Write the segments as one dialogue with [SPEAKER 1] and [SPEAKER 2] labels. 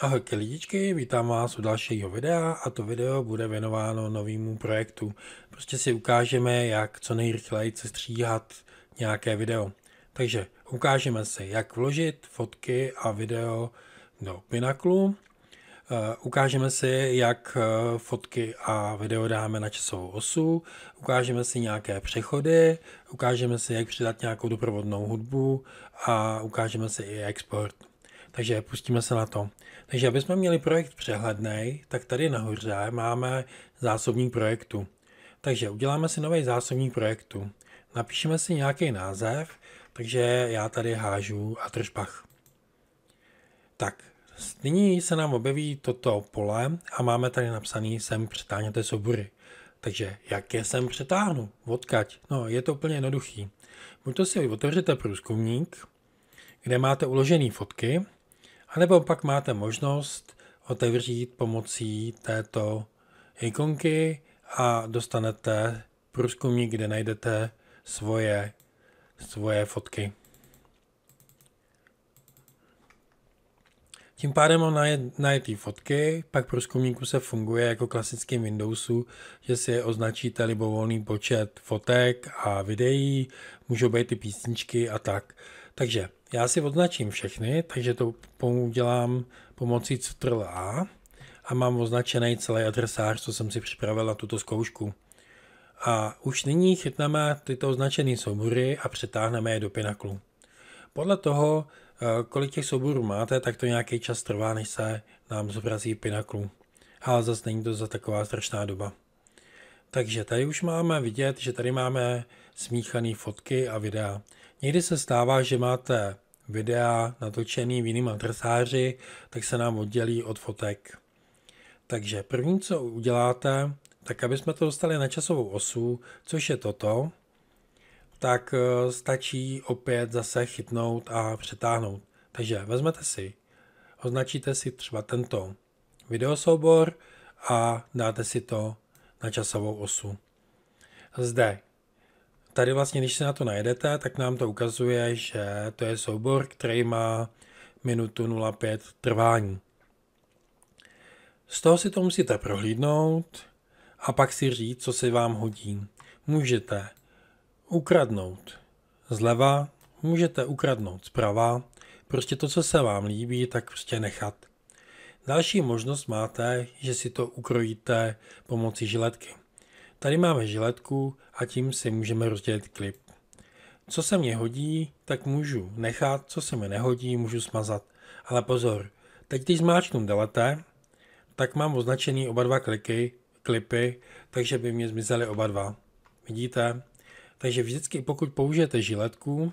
[SPEAKER 1] Ahoj lidičky, vítám vás u dalšího videa a to video bude věnováno novému projektu. Prostě si ukážeme, jak co nejrychleji se stříhat nějaké video. Takže ukážeme si, jak vložit fotky a video do Pinaklu. Eh, ukážeme si, jak eh, fotky a video dáme na časovou osu, ukážeme si nějaké přechody, ukážeme si, jak přidat nějakou doprovodnou hudbu a ukážeme si i export. Takže pustíme se na to. Takže aby jsme měli projekt přehledný, tak tady nahoře máme zásobník projektu. Takže uděláme si nový zásobník projektu. Napíšeme si nějaký název, takže já tady hážu a tržpach. Tak, nyní se nám objeví toto pole a máme tady napsaný sem přetáhněte soubory. Takže jak je sem přetáhnu? Odkaď? No, je to úplně jednoduchý. Buď to si otevřete průzkumník, kde máte uložené fotky anebo pak máte možnost otevřít pomocí této ikonky a dostanete průzkumník, kde najdete svoje, svoje fotky. Tím pádem mám najetý fotky, pak průzkumníku se funguje jako klasickým Windowsu, že si označíte libovolný počet fotek a videí, můžou být i písničky a tak. Takže já si označím všechny, takže to udělám pomocí Ctrl A a mám označený celý adresář, co jsem si připravil na tuto zkoušku. A už nyní chytneme tyto označené soubory a přetáhneme je do Pinaklu. Podle toho, eh, kolik těch souborů máte, tak to nějaký čas trvá, než se nám zobrazí Pinaklu. Ale zase není to za taková strašná doba. Takže tady už máme vidět, že tady máme smíchané fotky a videa. Někdy se stává, že máte videa natočený v jiným adresáři, tak se nám oddělí od fotek. Takže první, co uděláte, tak aby jsme to dostali na časovou osu, což je toto, tak eh, stačí opět zase chytnout a přetáhnout. Takže vezmete si, označíte si třeba tento videosoubor a dáte si to na časovou osu. Zde Tady vlastně, když se na to najedete, tak nám to ukazuje, že to je soubor, který má minutu 0,5 trvání. Z toho si to musíte prohlídnout a pak si říct, co se vám hodí. Můžete ukradnout zleva, můžete ukradnout zprava, prostě to, co se vám líbí, tak prostě nechat. Další možnost máte, že si to ukrojíte pomocí žiletky. Tady máme žiletku a tím si můžeme rozdělit klip. Co se mně hodí, tak můžu nechat, co se mi nehodí, můžu smazat. Ale pozor, teď když zmáčknu delete, tak mám označený oba dva kliky, klipy, takže by mě zmizely oba dva. Vidíte? Takže vždycky, pokud použijete žiletku,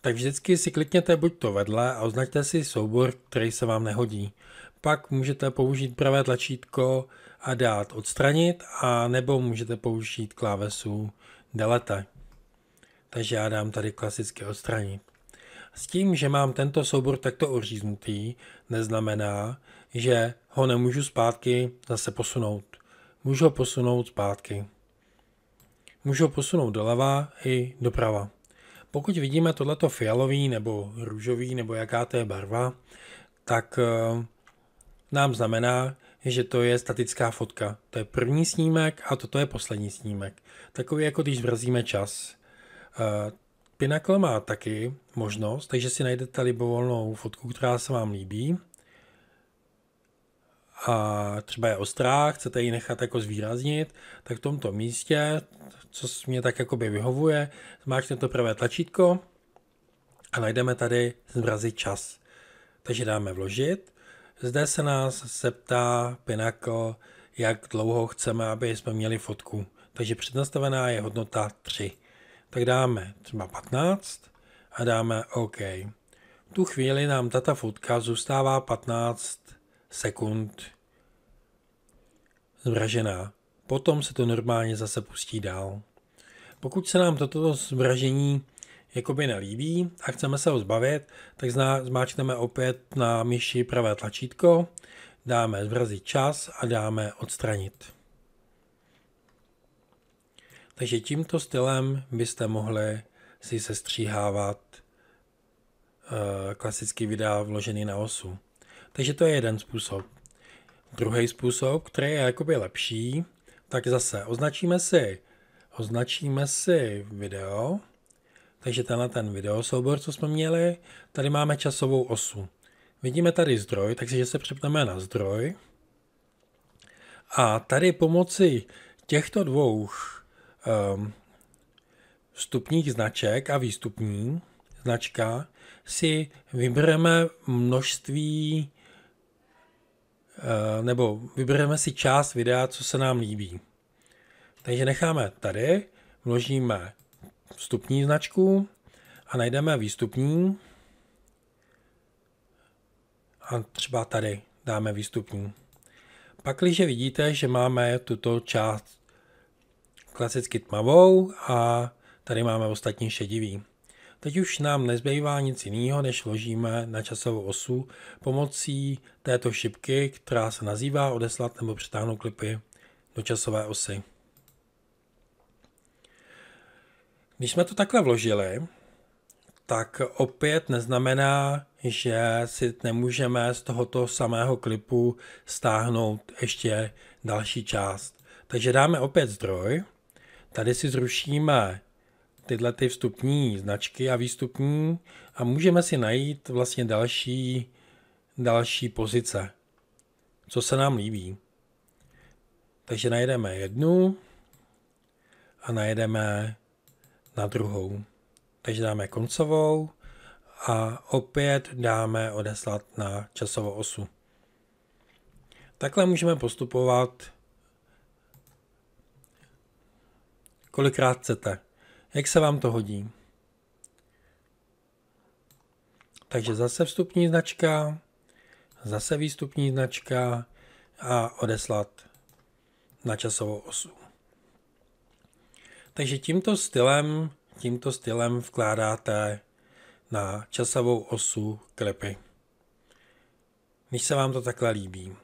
[SPEAKER 1] tak vždycky si klikněte buď to vedle a označte si soubor, který se vám nehodí pak můžete použít pravé tlačítko a dát odstranit a nebo můžete použít klávesu delete. Takže já dám tady klasicky odstranit. S tím, že mám tento soubor takto oříznutý, neznamená, že ho nemůžu zpátky zase posunout. Můžu ho posunout zpátky. Můžu ho posunout doleva i doprava. Pokud vidíme tohleto fialový nebo růžový nebo jaká to je barva, tak eh, nám znamená, že to je statická fotka. To je první snímek a toto je poslední snímek. Takový jako když vrazíme čas. Eh, Pinnacle má taky možnost, takže si najdete libovolnou fotku, která se vám líbí. A třeba je ostrá, chcete ji nechat jako zvýraznit, tak v tomto místě, co mě tak jako by vyhovuje, to prvé tlačítko a najdeme tady zmrazit čas. Takže dáme vložit zde se nás zeptá Pinako, jak dlouho chceme, aby jsme měli fotku. Takže přednastavená je hodnota 3. Tak dáme třeba 15 a dáme OK. V tu chvíli nám tato fotka zůstává 15 sekund zvražená. Potom se to normálně zase pustí dál. Pokud se nám toto zvražení jakoby nelíbí a chceme se ho zbavit, tak zna, zmáčkneme opět na myši pravé tlačítko, dáme zvrazit čas a dáme odstranit. Takže tímto stylem byste mohli si sestříhávat eh, klasický videa vložený na osu. Takže to je jeden způsob. Druhý způsob, který je jakoby lepší, tak zase označíme si, označíme si video, takže tenhle ten videosoubor, co jsme měli, tady máme časovou osu. Vidíme tady zdroj, takže se přepneme na zdroj. A tady pomocí těchto dvou um, vstupních značek a výstupní značka si vybereme množství uh, nebo vybereme si část videa, co se nám líbí. Takže necháme tady, vložíme vstupní značku a najdeme výstupní a třeba tady dáme výstupní. Pak, když vidíte, že máme tuto část klasicky tmavou a tady máme ostatní šedivý. Teď už nám nezbývá nic jiného, než vložíme na časovou osu pomocí této šipky, která se nazývá odeslat nebo přitáhnout klipy do časové osy. Když jsme to takhle vložili, tak opět neznamená, že si nemůžeme z tohoto samého klipu stáhnout ještě další část. Takže dáme opět zdroj, tady si zrušíme tyhle ty vstupní značky a výstupní a můžeme si najít vlastně další, další pozice, co se nám líbí. Takže najdeme jednu a najdeme na druhou. Takže dáme koncovou a opět dáme odeslat na časovou osu. Takhle můžeme postupovat kolikrát chcete, jak se vám to hodí. Takže zase vstupní značka, zase výstupní značka a odeslat na časovou osu. Takže tímto stylem, tímto stylem vkládáte na časovou osu klipy. Když se vám to takhle líbí.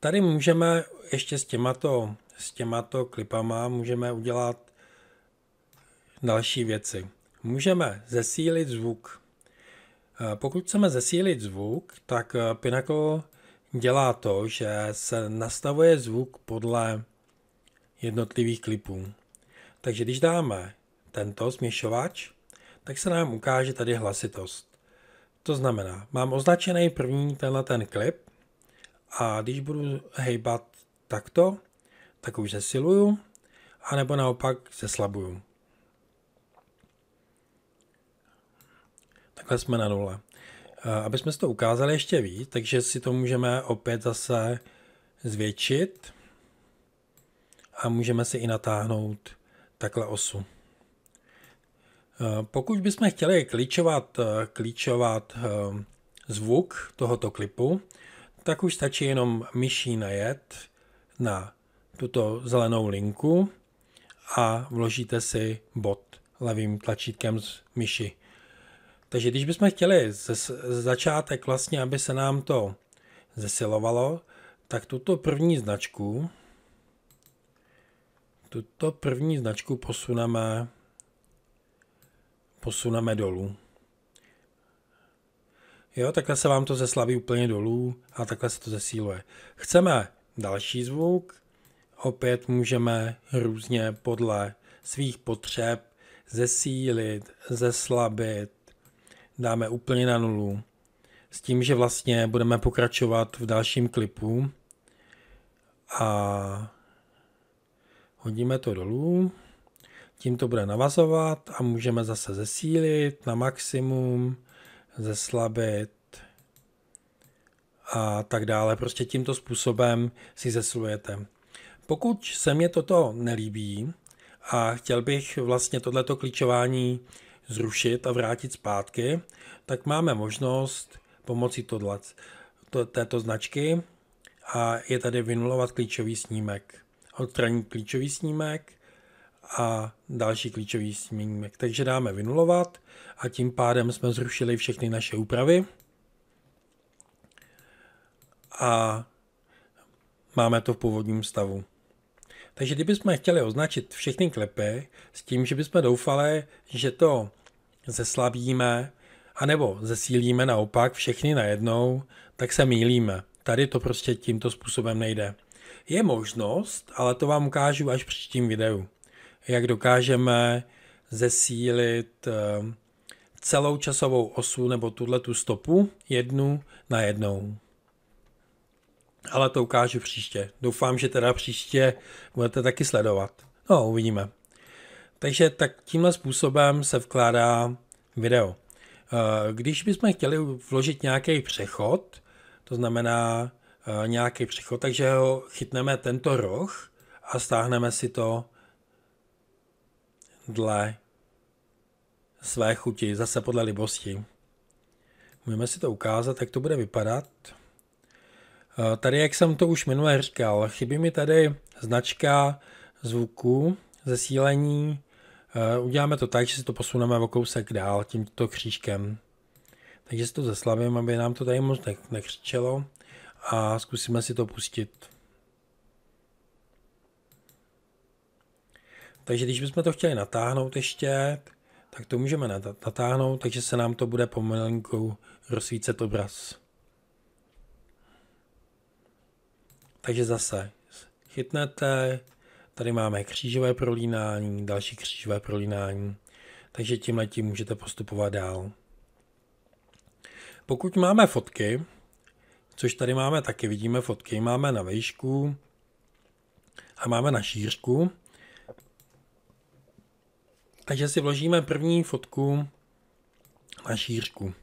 [SPEAKER 1] Tady můžeme ještě s těmato, s těmato klipama můžeme udělat další věci. Můžeme zesílit zvuk. Eh, pokud chceme zesílit zvuk, tak eh, Pinnacle dělá to, že se nastavuje zvuk podle jednotlivých klipů. Takže když dáme tento směšovač, tak se nám ukáže tady hlasitost. To znamená, mám označený první tenhle ten klip a když budu hejbat takto, tak už zesiluju, anebo naopak zeslabuju. Takhle jsme na nule. E, aby jsme si to ukázali ještě víc, takže si to můžeme opět zase zvětšit a můžeme si i natáhnout takhle osu. Eh, pokud bychom chtěli klíčovat, eh, klíčovat eh, zvuk tohoto klipu, tak už stačí jenom myší najet na tuto zelenou linku a vložíte si bod levým tlačítkem z myši. Takže když bychom chtěli ze začátek vlastně, aby se nám to zesilovalo, tak tuto první značku tuto první značku posuneme, posuneme dolů. Jo, takhle se vám to zeslaví úplně dolů a takhle se to zesíluje. Chceme další zvuk, opět můžeme různě podle svých potřeb zesílit, zeslabit, dáme úplně na nulu. S tím, že vlastně budeme pokračovat v dalším klipu a hodíme to dolů, tím to bude navazovat a můžeme zase zesílit na maximum, zeslabit a tak dále. Prostě tímto způsobem si zesilujete. Pokud se mě toto nelíbí a chtěl bych vlastně tohleto klíčování zrušit a vrátit zpátky, tak máme možnost pomocí tohle, to, této značky a je tady vynulovat klíčový snímek odstraní klíčový snímek a další klíčový snímek. Takže dáme vynulovat a tím pádem jsme zrušili všechny naše úpravy. A máme to v původním stavu. Takže kdybychom chtěli označit všechny klepy s tím, že bychom doufali, že to zeslabíme, anebo zesílíme naopak všechny najednou, tak se mýlíme. Tady to prostě tímto způsobem nejde. Je možnost, ale to vám ukážu až při příštím videu, jak dokážeme zesílit eh, celou časovou osu nebo tuhle tu stopu jednu na jednou. Ale to ukážu příště. Doufám, že teda příště budete taky sledovat. No, uvidíme. Takže tak tímhle způsobem se vkládá video. Eh, když bychom chtěli vložit nějaký přechod, to znamená, Eh, nějaký přechod, takže ho chytneme tento roh a stáhneme si to dle své chuti, zase podle libosti. Můžeme si to ukázat, jak to bude vypadat. Eh, tady, jak jsem to už minule říkal, chybí mi tady značka zvuku, zesílení. Eh, uděláme to tak, že si to posuneme o kousek dál tímto křížkem. Takže si to zeslavím, aby nám to tady moc nekřičelo a zkusíme si to pustit. Takže když bychom to chtěli natáhnout ještě, tak to můžeme natáhnout, takže se nám to bude pomalinkou rozsvícet obraz. Takže zase chytnete, tady máme křížové prolínání, další křížové prolínání, takže tímhle tím můžete postupovat dál. Pokud máme fotky, což tady máme taky, vidíme fotky, máme na vejšku a máme na šířku. Takže si vložíme první fotku na šířku.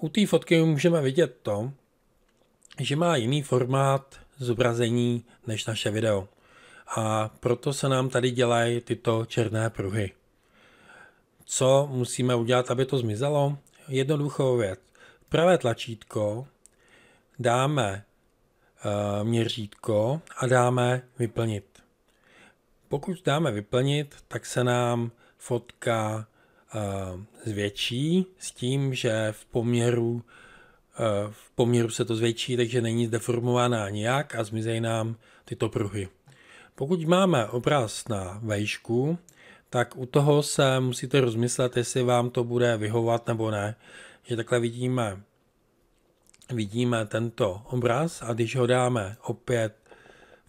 [SPEAKER 1] U té fotky můžeme vidět to, že má jiný formát zobrazení než naše video. A proto se nám tady dělají tyto černé pruhy. Co musíme udělat, aby to zmizelo? Jednoduchou věc pravé tlačítko dáme e, měřítko a dáme vyplnit. Pokud dáme vyplnit, tak se nám fotka e, zvětší s tím, že v poměru, e, v poměru se to zvětší, takže není zdeformovaná nijak a zmizejí nám tyto pruhy. Pokud máme obraz na vejšku, tak u toho se musíte rozmyslet, jestli vám to bude vyhovat nebo ne že takhle vidíme, vidíme tento obraz a když ho dáme opět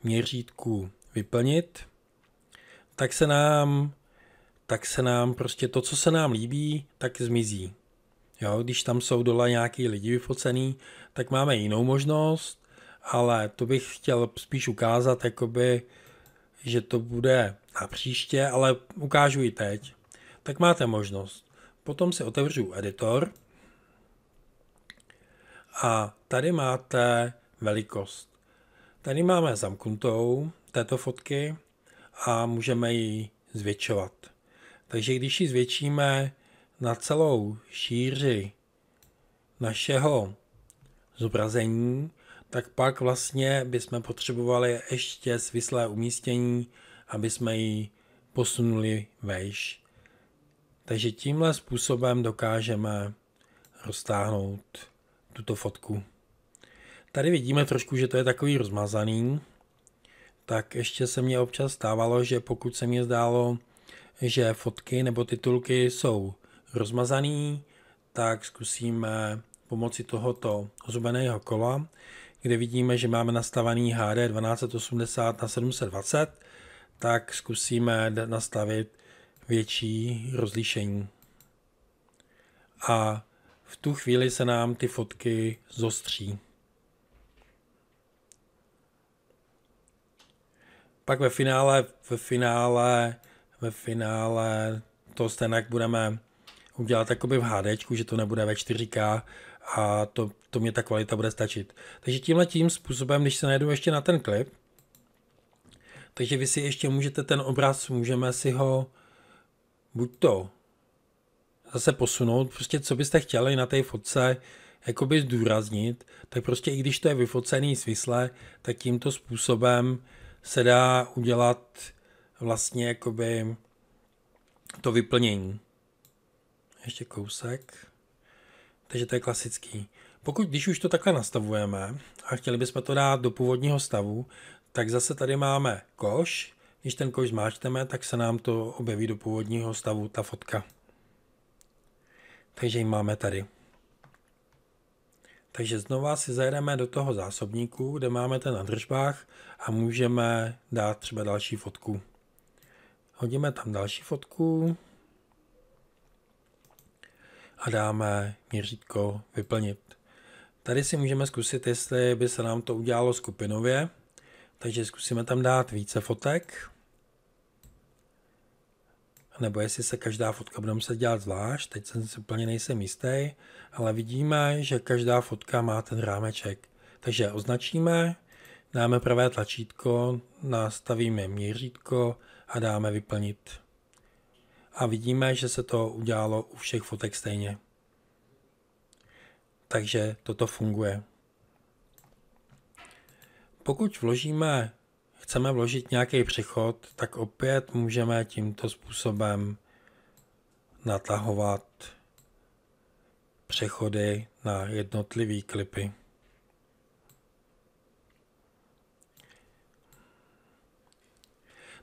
[SPEAKER 1] v měřítku vyplnit, tak se nám tak se nám prostě to, co se nám líbí, tak zmizí. Jo, když tam jsou dole nějaký lidi vyfocený, tak máme jinou možnost, ale to bych chtěl spíš ukázat, jakoby, že to bude na příště, ale ukážu ji teď. Tak máte možnost. Potom si otevřu editor a tady máte velikost. Tady máme zamknutou této fotky a můžeme ji zvětšovat. Takže když ji zvětšíme na celou šíři našeho zobrazení, tak pak vlastně bychom potřebovali ještě svislé umístění, aby jsme ji posunuli vejš. Takže tímhle způsobem dokážeme roztáhnout tuto fotku. Tady vidíme trošku, že to je takový rozmazaný, tak ještě se mně občas stávalo, že pokud se mně zdálo, že fotky nebo titulky jsou rozmazaný, tak zkusíme eh, pomocí tohoto zubeného kola, kde vidíme, že máme nastavený HD 1280 na 720, tak zkusíme eh, nastavit větší rozlišení. A v tu chvíli se nám ty fotky zostří. Pak ve finále, ve finále, ve finále to stejně budeme udělat takoby v HD, že to nebude ve 4K a to, to mě ta kvalita bude stačit. Takže tímhle tím způsobem, když se najdu ještě na ten klip, takže vy si ještě můžete ten obraz, můžeme si ho buď to zase posunout, prostě co byste chtěli na té fotce jakoby zdůraznit, tak prostě i když to je vyfocený svisle, tak tímto způsobem se dá udělat vlastně jakoby to vyplnění. Ještě kousek. Takže to je klasický. Pokud když už to takhle nastavujeme a chtěli bychom to dát do původního stavu, tak zase tady máme koš. Když ten koš zmáčteme, tak se nám to objeví do původního stavu ta fotka takže ji máme tady. Takže znova si zajedeme do toho zásobníku, kde máme ten na držbách a můžeme dát třeba další fotku. Hodíme tam další fotku a dáme měřítko vyplnit. Tady si můžeme zkusit, jestli by se nám to udělalo skupinově, takže zkusíme tam dát více fotek nebo jestli se každá fotka bude muset dělat zvlášť, teď jsem si úplně nejsem jistý, ale vidíme, že každá fotka má ten rámeček. Takže označíme, dáme pravé tlačítko, nastavíme měřítko a dáme vyplnit. A vidíme, že se to udělalo u všech fotek stejně. Takže toto funguje. Pokud vložíme chceme vložit nějaký přechod, tak opět můžeme tímto způsobem natahovat přechody na jednotlivé klipy.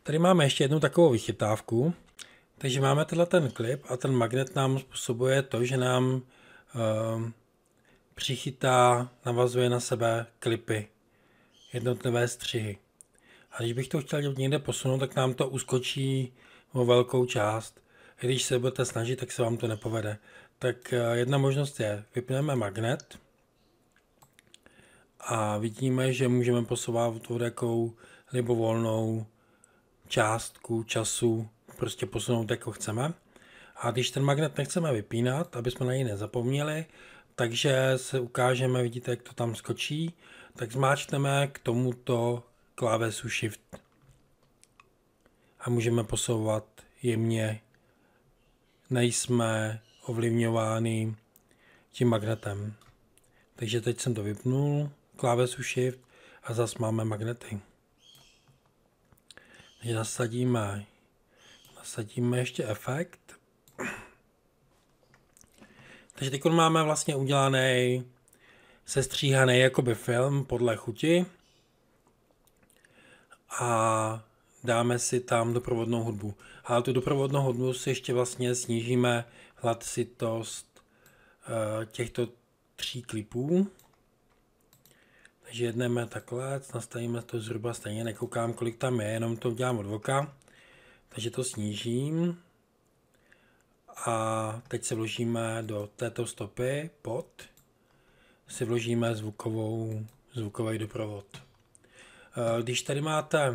[SPEAKER 1] Tady máme ještě jednu takovou vychytávku. Takže máme tenhle ten klip a ten magnet nám způsobuje to, že nám e, ehm, přichytá, navazuje na sebe klipy, jednotlivé střihy. A když bych to chtěl někde posunout, tak nám to uskočí o velkou část. Když se budete snažit, tak se vám to nepovede. Tak eh, jedna možnost je, vypneme magnet a vidíme, že můžeme posouvat velkou libovolnou částku času prostě posunout, jako chceme. A když ten magnet nechceme vypínat, aby jsme na něj nezapomněli, takže se ukážeme, vidíte, jak to tam skočí, tak zmáčkneme k tomuto klávesu Shift a můžeme posouvat jemně. Nejsme ovlivňováni tím magnetem. Takže teď jsem to vypnul, klávesu Shift a zase máme magnety. Takže nasadíme, nasadíme ještě efekt. Takže teď máme vlastně udělaný sestříhaný jakoby film podle chuti a dáme si tam doprovodnou hudbu. A tu doprovodnou hudbu si ještě vlastně snížíme hladcitost eh, těchto tří klipů. Takže jedneme takhle, nastavíme to zhruba stejně, nekoukám, kolik tam je, jenom to udělám od voka. Takže to snížím. A teď se vložíme do této stopy pod, si vložíme zvukovou, zvukový doprovod. Eh, když tady máte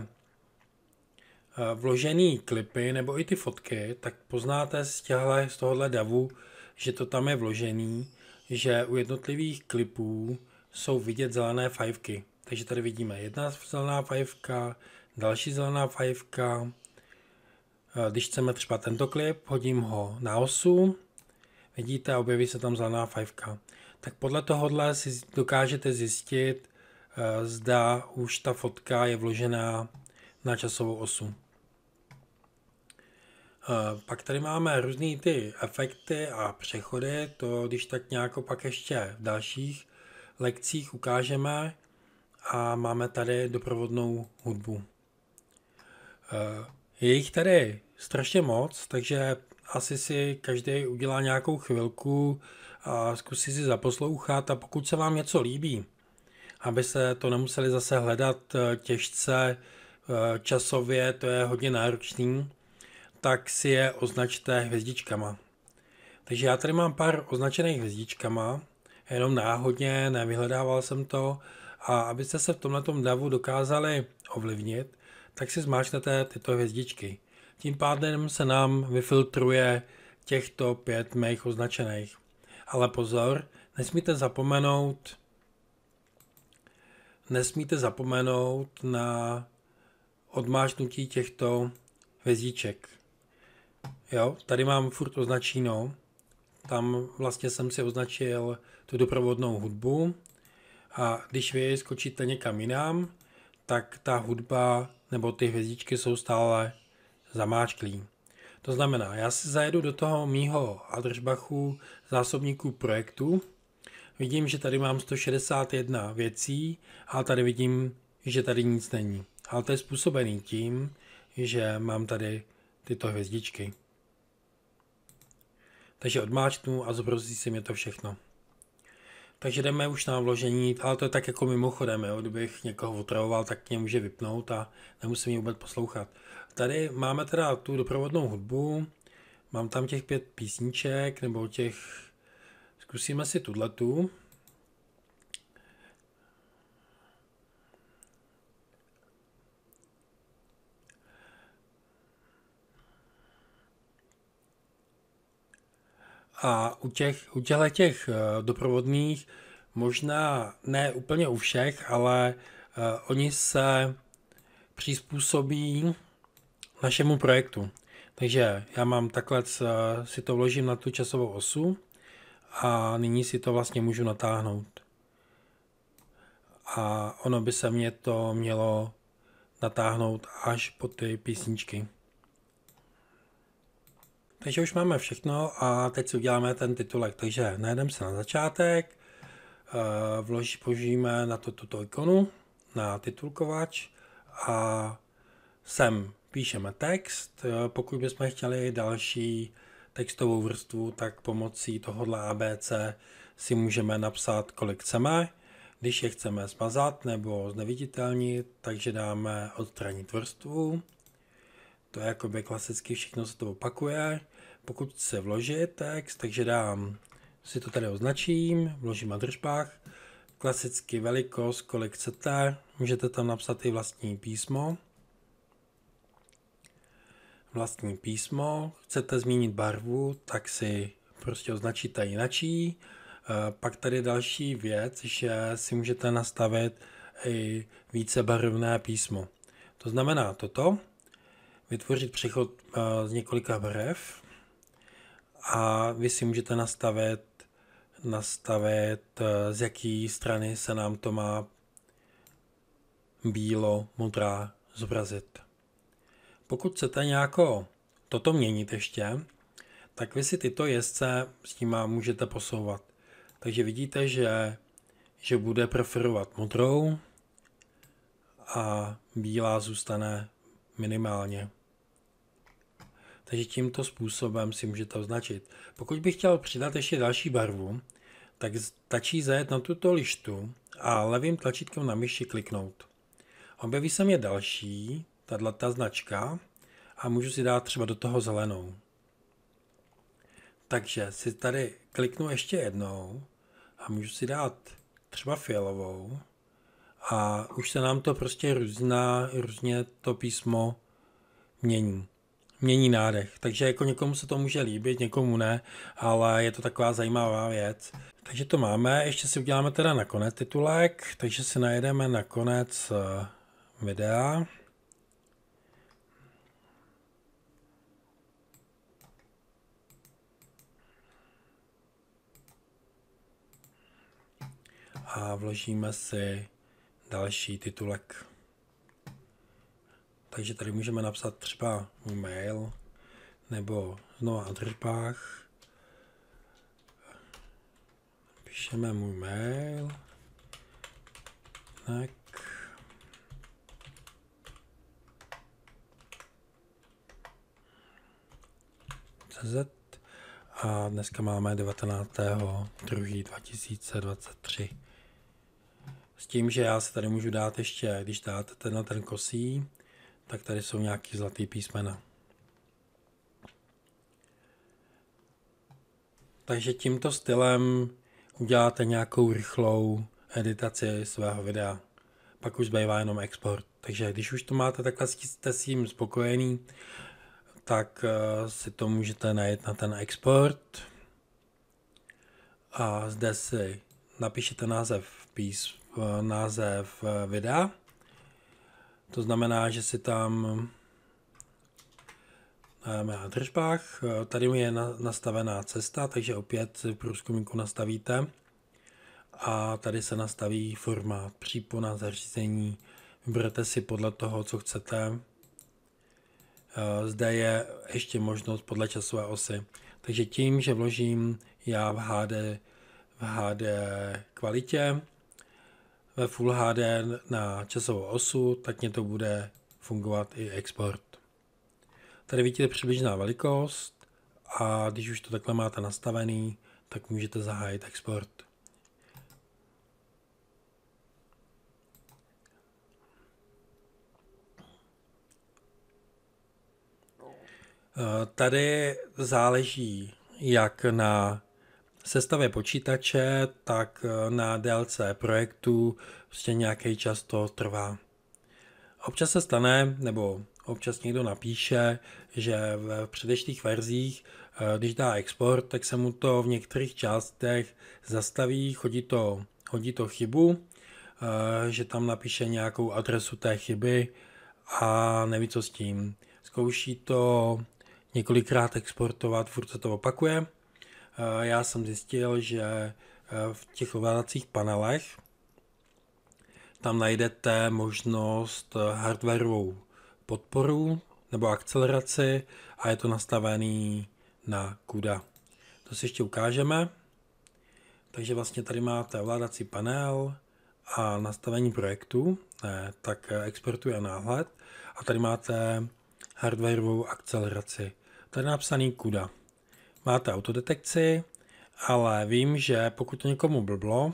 [SPEAKER 1] eh, vložený klipy nebo i ty fotky, tak poznáte z, těhle, z tohohle davu, že to tam je vložený, že u jednotlivých klipů jsou vidět zelené fajfky. Takže tady vidíme jedna zelená fajfka, další zelená fajfka. Eh, když chceme třeba tento klip, hodím ho na osu, vidíte, objeví se tam zelená fajfka. Tak podle tohohle si dokážete zjistit, Eh, zda už ta fotka je vložená na časovou osu. Eh, pak tady máme různé ty efekty a přechody, to když tak nějak pak ještě v dalších lekcích ukážeme a máme tady doprovodnou hudbu. Eh, je jich tady strašně moc, takže asi si každý udělá nějakou chvilku a zkusí si zaposlouchat a pokud se vám něco líbí, aby se to nemuseli zase hledat eh, těžce eh, časově, to je hodně náročný, tak si je označte hvězdičkama. Takže já tady mám pár označených hvězdičkama, jenom náhodně, nevyhledával jsem to, a abyste se v tomhle davu dokázali ovlivnit, tak si zmáčknete tyto hvězdičky. Tím pádem se nám vyfiltruje těchto pět mých označených. Ale pozor, nesmíte zapomenout nesmíte zapomenout na odmáčnutí těchto hvězdiček. Jo, tady mám furt označíno. Tam vlastně jsem si označil tu doprovodnou hudbu a když vy skočíte někam jinam, tak ta hudba nebo ty hvězdičky jsou stále zamáčklí. To znamená, já si zajedu do toho mýho Adržbachu zásobníku projektu vidím, že tady mám 161 věcí a tady vidím, že tady nic není. Ale to je způsobený tím, že mám tady tyto hvězdičky. Takže odmáčknu a zobrazí se mi to všechno. Takže jdeme už na vložení, ale to je tak jako mimochodem, jo? kdybych někoho otravoval, tak mě může vypnout a nemusím ji vůbec poslouchat. Tady máme teda tu doprovodnou hudbu, mám tam těch pět písniček, nebo těch Zkusíme si tuhletu. A u, těch, u těchto těch eh, doprovodných, možná ne úplně u všech, ale eh, oni se přizpůsobí našemu projektu. Takže já mám takhle, eh, si to vložím na tu časovou osu a nyní si to vlastně můžu natáhnout. A ono by se mě to mělo natáhnout až po ty písničky. Takže už máme všechno a teď si uděláme ten titulek. Takže najdeme se na začátek, eh, vloží, použijeme na to tuto ikonu, na titulkovač a sem píšeme text. Eh, pokud bychom chtěli další textovou vrstvu, tak pomocí tohohle ABC si můžeme napsat, kolik chceme. Když je chceme smazat nebo zneviditelnit, takže dáme odstranit vrstvu. To je jakoby klasicky všechno se to opakuje. Pokud se vloží text, takže dám, si to tady označím, vložím na držbách, klasicky velikost, kolik chcete, můžete tam napsat i vlastní písmo vlastní písmo, chcete změnit barvu, tak si prostě označíte jinačí. Eh, pak tady je další věc, že si můžete nastavit i barevné písmo. To znamená toto, vytvořit přechod eh, z několika barev a vy si můžete nastavit, nastavit eh, z jaký strany se nám to má bílo, modrá zobrazit. Pokud chcete nějako toto měnit ještě, tak vy si tyto jezdce s tím můžete posouvat. Takže vidíte, že, že bude preferovat modrou a bílá zůstane minimálně. Takže tímto způsobem si můžete označit. Pokud bych chtěl přidat ještě další barvu, tak stačí zajet na tuto lištu a levým tlačítkem na myši kliknout. Objeví se mě další tato značka a můžu si dát třeba do toho zelenou. Takže si tady kliknu ještě jednou a můžu si dát třeba fialovou a už se nám to prostě různá, různě to písmo mění. Mění nádech, takže jako někomu se to může líbit, někomu ne, ale je to taková zajímavá věc. Takže to máme, ještě si uděláme teda nakonec titulek, takže si najedeme na konec eh, videa. a vložíme si další titulek. Takže tady můžeme napsat třeba mail nebo znovu adrpách. Píšeme můj mail. Tak. CZ. A dneska máme 19. 2. 2023. S tím, že já se tady můžu dát ještě, když dáte tenhle ten kosí, tak tady jsou nějaký zlatý písmena. Takže tímto stylem uděláte nějakou rychlou editaci svého videa. Pak už zbývá jenom export. Takže když už to máte takhle, jste s tím spokojený, tak eh, si to můžete najít na ten export. A zde si napíšete název pís, Eh, název eh, videa. To znamená, že si tam eh, na držbách, tady je nastavená cesta, takže opět v průzkumníku nastavíte a tady se nastaví formát přípona zařízení. Vyberete si podle toho, co chcete. Zde je ještě možnost podle časové osy. Takže tím, že vložím já v HD, v HD kvalitě, ve Full HD na časovou osu, tak mě to bude fungovat i export. Tady vidíte přibližná velikost a když už to takhle máte nastavený, tak můžete zahájit export. Eh, tady záleží jak na sestavě počítače, tak e, na délce projektu prostě nějaký čas to trvá. Občas se stane, nebo občas někdo napíše, že v předešlých verzích, e, když dá export, tak se mu to v některých částech zastaví, chodí to, hodí to chybu, e, že tam napíše nějakou adresu té chyby a neví, co s tím. Zkouší to několikrát exportovat, furt se to opakuje Eh, já jsem zjistil, že eh, v těch ovládacích panelech tam najdete možnost eh, hardwareovou podporu nebo akceleraci a je to nastavený na CUDA. To si ještě ukážeme. Takže vlastně tady máte ovládací panel a nastavení projektu, ne, tak exportuje náhled a tady máte hardwareovou akceleraci. Tady je napsaný CUDA máte autodetekci, ale vím, že pokud to někomu blblo,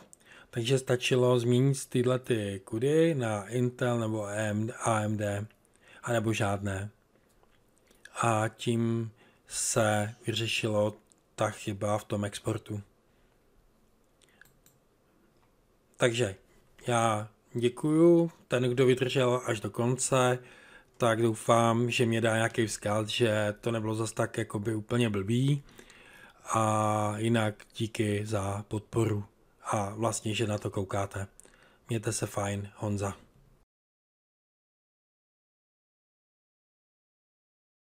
[SPEAKER 1] takže stačilo změnit tyhle ty kudy na Intel nebo AMD, anebo žádné. A tím se vyřešilo ta chyba v tom exportu. Takže já děkuju. Ten, kdo vydržel až do konce, tak doufám, že mě dá nějaký vzkaz, že to nebylo zas tak jakoby úplně blbý a jinak díky za podporu a vlastně, že na to koukáte. Mějte se fajn, Honza.